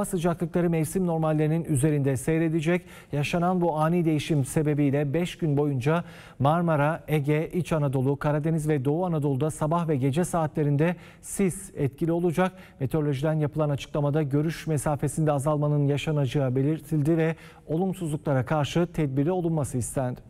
Hava sıcaklıkları mevsim normallerinin üzerinde seyredecek. Yaşanan bu ani değişim sebebiyle 5 gün boyunca Marmara, Ege, İç Anadolu, Karadeniz ve Doğu Anadolu'da sabah ve gece saatlerinde sis etkili olacak. Meteorolojiden yapılan açıklamada görüş mesafesinde azalmanın yaşanacağı belirtildi ve olumsuzluklara karşı tedbiri olunması istendi.